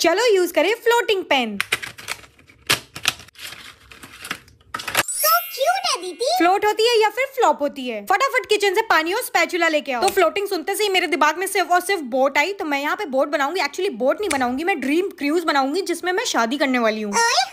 चलो यूज करें floating pen float होती है या फिर फ्लॉप होती है फटाफट किचन से पानी और स्पैचुला लेके आओ तो फ्लोटिंग सुनते से ही मेरे दिमाग में सिर्फ और सिर्फ बोट आई तो मैं यहाँ पे बोट बनाऊंगी एक्चुअली बोट नहीं बनाऊंगी मैं ड्रीम क्रूज बनाऊंगी जिसमें मैं शादी करने वाली हूँ